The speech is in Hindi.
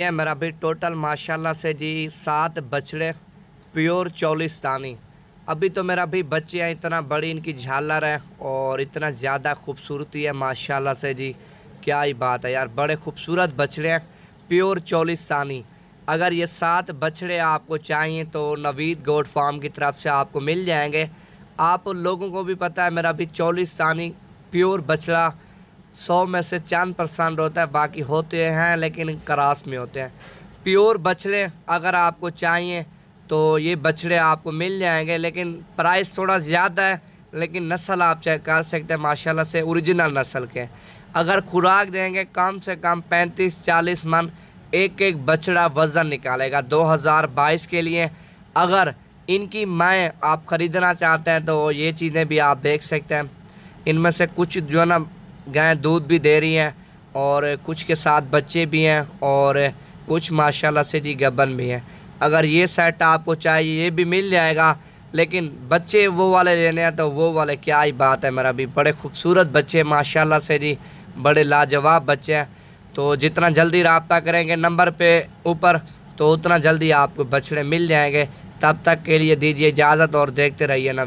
ये मेरा भी टोटल माशाल्लाह से जी सात बछड़े प्योर चौलिस्तानी अभी तो मेरा भी बच्चे हैं इतना बड़ी इनकी झालर है और इतना ज़्यादा खूबसूरती है माशाल्लाह से जी क्या ही बात है यार बड़े खूबसूरत बछड़े हैं प्योर चौलिस्तानी अगर ये सात बछड़े आपको चाहिए तो नवीद गोड फार्म की तरफ से आपको मिल जाएंगे आप लोगों को भी पता है मेरा भी चौलिस्तानी प्योर बछड़ा सौ में से चंद परसेंट होता है बाकी होते हैं लेकिन क्रास में होते हैं प्योर बछड़े अगर आपको चाहिए तो ये बछड़े आपको मिल जाएंगे लेकिन प्राइस थोड़ा ज़्यादा है लेकिन नस्ल आप चेक कर सकते हैं माशाल्लाह से ओरिजिनल नस्ल के अगर खुराक देंगे कम से कम पैंतीस चालीस मन एक एक बछड़ा वज़न निकालेगा 2022 के लिए अगर इनकी माएँ आप ख़रीदना चाहते हैं तो ये चीज़ें भी आप देख सकते हैं इनमें से कुछ जो है ना गायें दूध भी दे रही हैं और कुछ के साथ बच्चे भी हैं और कुछ माशाल्लाह से जी गबन भी हैं अगर ये सेट आपको चाहिए ये भी मिल जाएगा लेकिन बच्चे वो वाले लेने हैं तो वो वाले क्या ही बात है मेरा भी बड़े खूबसूरत बच्चे माशाल्लाह से जी बड़े लाजवाब बच्चे हैं तो जितना जल्दी रबता करेंगे नंबर पे ऊपर तो उतना जल्दी आपको बछड़े मिल जाएंगे तब तक के लिए दीजिए इजाज़त और देखते रहिए नवी